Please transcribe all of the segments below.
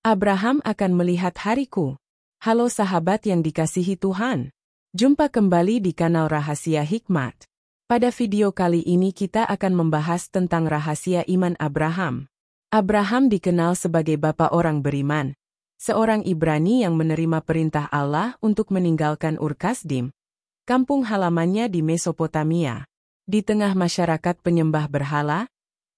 Abraham akan melihat hariku. Halo sahabat yang dikasihi Tuhan. Jumpa kembali di kanal Rahasia Hikmat. Pada video kali ini kita akan membahas tentang rahasia iman Abraham. Abraham dikenal sebagai bapa orang beriman, seorang Ibrani yang menerima perintah Allah untuk meninggalkan Urkasdim, kampung halamannya di Mesopotamia. Di tengah masyarakat penyembah berhala,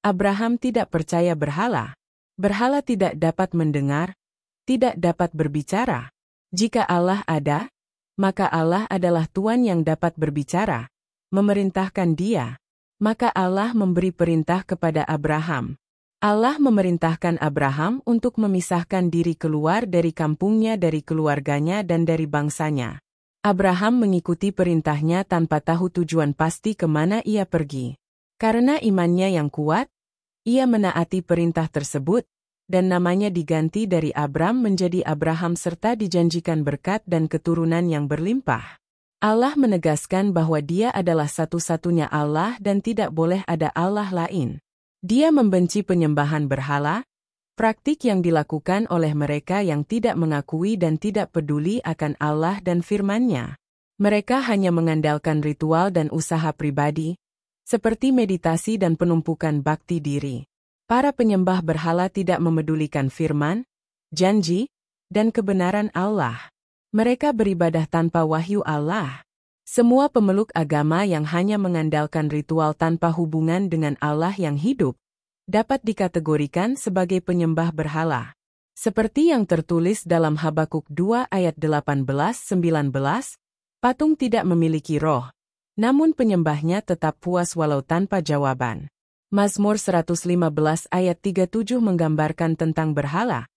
Abraham tidak percaya berhala. Berhala tidak dapat mendengar, tidak dapat berbicara. Jika Allah ada, maka Allah adalah Tuhan yang dapat berbicara, memerintahkan dia. Maka Allah memberi perintah kepada Abraham. Allah memerintahkan Abraham untuk memisahkan diri keluar dari kampungnya dari keluarganya dan dari bangsanya. Abraham mengikuti perintahnya tanpa tahu tujuan pasti kemana ia pergi. Karena imannya yang kuat, ia menaati perintah tersebut, dan namanya diganti dari Abram menjadi Abraham serta dijanjikan berkat dan keturunan yang berlimpah. Allah menegaskan bahwa dia adalah satu-satunya Allah dan tidak boleh ada Allah lain. Dia membenci penyembahan berhala, praktik yang dilakukan oleh mereka yang tidak mengakui dan tidak peduli akan Allah dan firman-Nya. Mereka hanya mengandalkan ritual dan usaha pribadi, seperti meditasi dan penumpukan bakti diri. Para penyembah berhala tidak memedulikan firman, janji, dan kebenaran Allah. Mereka beribadah tanpa wahyu Allah. Semua pemeluk agama yang hanya mengandalkan ritual tanpa hubungan dengan Allah yang hidup dapat dikategorikan sebagai penyembah berhala. Seperti yang tertulis dalam Habakuk 2 ayat 18-19, patung tidak memiliki roh, namun penyembahnya tetap puas walau tanpa jawaban. Mazmur 115 ayat 37 menggambarkan tentang berhala,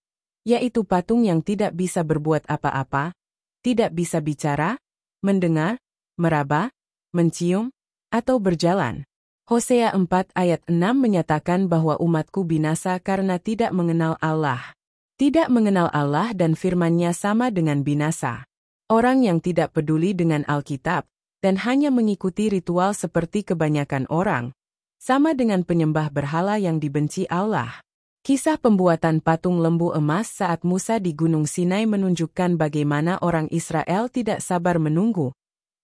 yaitu patung yang tidak bisa berbuat apa-apa, tidak bisa bicara, mendengar, meraba, mencium, atau berjalan. Hosea 4 ayat 6 menyatakan bahwa umatku binasa karena tidak mengenal Allah. Tidak mengenal Allah dan firmannya sama dengan binasa. Orang yang tidak peduli dengan Alkitab, dan hanya mengikuti ritual seperti kebanyakan orang, sama dengan penyembah berhala yang dibenci Allah. Kisah pembuatan patung lembu emas saat Musa di Gunung Sinai menunjukkan bagaimana orang Israel tidak sabar menunggu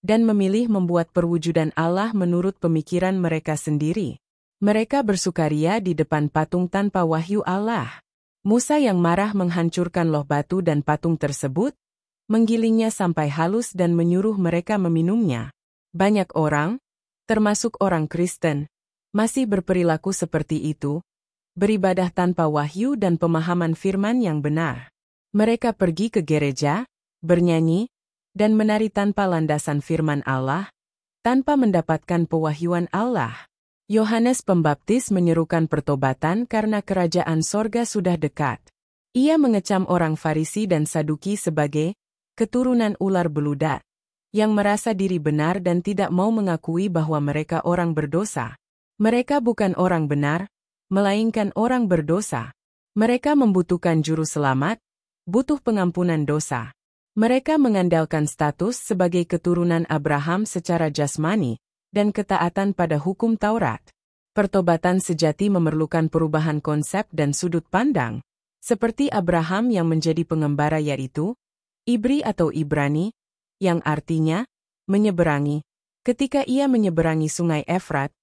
dan memilih membuat perwujudan Allah menurut pemikiran mereka sendiri. Mereka bersukaria di depan patung tanpa wahyu Allah. Musa yang marah menghancurkan loh batu dan patung tersebut, menggilingnya sampai halus dan menyuruh mereka meminumnya. Banyak orang, termasuk orang Kristen, masih berperilaku seperti itu, beribadah tanpa wahyu dan pemahaman firman yang benar. Mereka pergi ke gereja, bernyanyi, dan menari tanpa landasan firman Allah, tanpa mendapatkan pewahyuan Allah. Yohanes Pembaptis menyerukan pertobatan karena kerajaan sorga sudah dekat. Ia mengecam orang Farisi dan Saduki sebagai keturunan ular beluda yang merasa diri benar dan tidak mau mengakui bahwa mereka orang berdosa. Mereka bukan orang benar, melainkan orang berdosa. Mereka membutuhkan juru selamat, butuh pengampunan dosa. Mereka mengandalkan status sebagai keturunan Abraham secara jasmani dan ketaatan pada hukum Taurat. Pertobatan sejati memerlukan perubahan konsep dan sudut pandang, seperti Abraham yang menjadi pengembara yaitu Ibri atau Ibrani, yang artinya menyeberangi. Ketika ia menyeberangi sungai Efrat,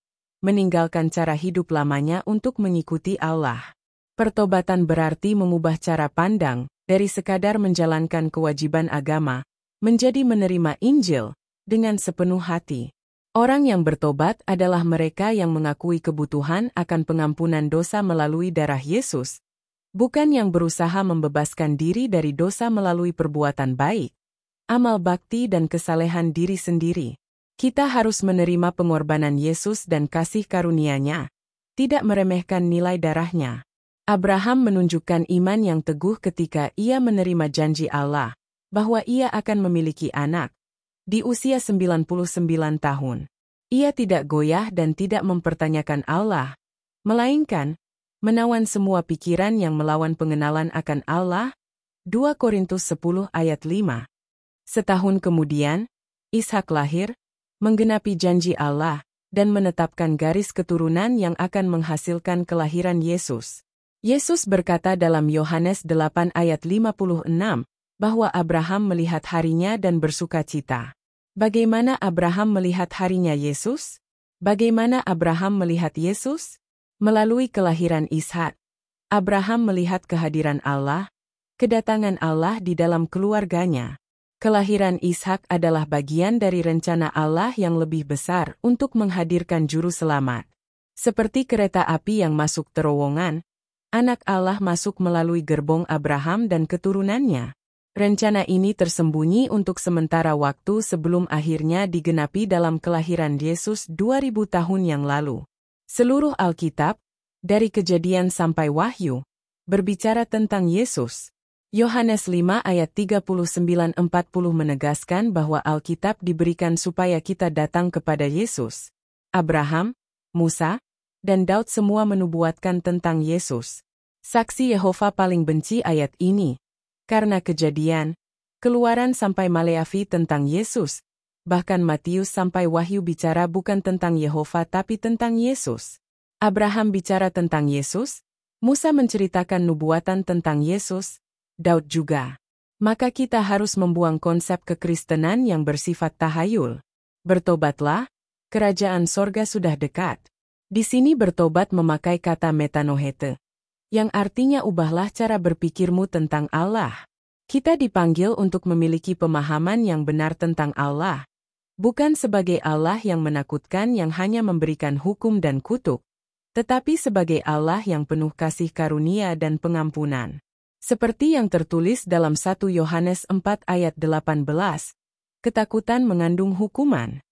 meninggalkan cara hidup lamanya untuk mengikuti Allah. Pertobatan berarti mengubah cara pandang dari sekadar menjalankan kewajiban agama menjadi menerima Injil dengan sepenuh hati. Orang yang bertobat adalah mereka yang mengakui kebutuhan akan pengampunan dosa melalui darah Yesus bukan yang berusaha membebaskan diri dari dosa melalui perbuatan baik, amal bakti dan kesalehan diri sendiri. Kita harus menerima pengorbanan Yesus dan kasih karunia-Nya, tidak meremehkan nilai darah-Nya. Abraham menunjukkan iman yang teguh ketika ia menerima janji Allah bahwa ia akan memiliki anak di usia 99 tahun. Ia tidak goyah dan tidak mempertanyakan Allah, melainkan menawan semua pikiran yang melawan pengenalan akan Allah, 2 Korintus 10 ayat 5. Setahun kemudian, Ishak lahir, menggenapi janji Allah, dan menetapkan garis keturunan yang akan menghasilkan kelahiran Yesus. Yesus berkata dalam Yohanes 8 ayat 56, bahwa Abraham melihat harinya dan bersuka cita. Bagaimana Abraham melihat harinya Yesus? Bagaimana Abraham melihat Yesus? Melalui kelahiran Ishak, Abraham melihat kehadiran Allah, kedatangan Allah di dalam keluarganya. Kelahiran Ishak adalah bagian dari rencana Allah yang lebih besar untuk menghadirkan juru selamat. Seperti kereta api yang masuk terowongan, anak Allah masuk melalui gerbong Abraham dan keturunannya. Rencana ini tersembunyi untuk sementara waktu sebelum akhirnya digenapi dalam kelahiran Yesus 2000 tahun yang lalu. Seluruh Alkitab, dari kejadian sampai wahyu, berbicara tentang Yesus. Yohanes 5 ayat 39-40 menegaskan bahwa Alkitab diberikan supaya kita datang kepada Yesus. Abraham, Musa, dan Daud semua menubuatkan tentang Yesus. Saksi Yehova paling benci ayat ini. Karena kejadian, keluaran sampai Maleafi tentang Yesus, Bahkan Matius sampai wahyu bicara bukan tentang Yehova tapi tentang Yesus. Abraham bicara tentang Yesus, Musa menceritakan nubuatan tentang Yesus, Daud juga. Maka kita harus membuang konsep kekristenan yang bersifat tahayul. Bertobatlah, kerajaan sorga sudah dekat. Di sini bertobat memakai kata metanohete, yang artinya ubahlah cara berpikirmu tentang Allah. Kita dipanggil untuk memiliki pemahaman yang benar tentang Allah, bukan sebagai Allah yang menakutkan yang hanya memberikan hukum dan kutuk, tetapi sebagai Allah yang penuh kasih karunia dan pengampunan. Seperti yang tertulis dalam 1 Yohanes 4 ayat 18, ketakutan mengandung hukuman.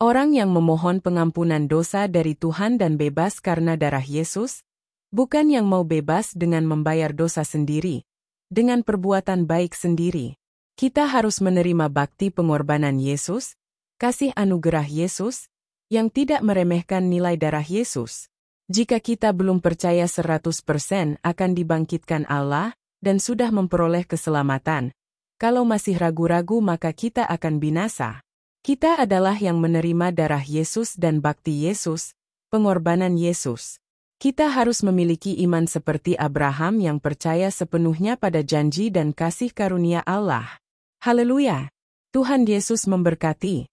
Orang yang memohon pengampunan dosa dari Tuhan dan bebas karena darah Yesus, bukan yang mau bebas dengan membayar dosa sendiri, dengan perbuatan baik sendiri. Kita harus menerima bakti pengorbanan Yesus, kasih anugerah Yesus, yang tidak meremehkan nilai darah Yesus. Jika kita belum percaya 100% akan dibangkitkan Allah dan sudah memperoleh keselamatan, kalau masih ragu-ragu maka kita akan binasa. Kita adalah yang menerima darah Yesus dan bakti Yesus, pengorbanan Yesus. Kita harus memiliki iman seperti Abraham yang percaya sepenuhnya pada janji dan kasih karunia Allah. Haleluya! Tuhan Yesus memberkati.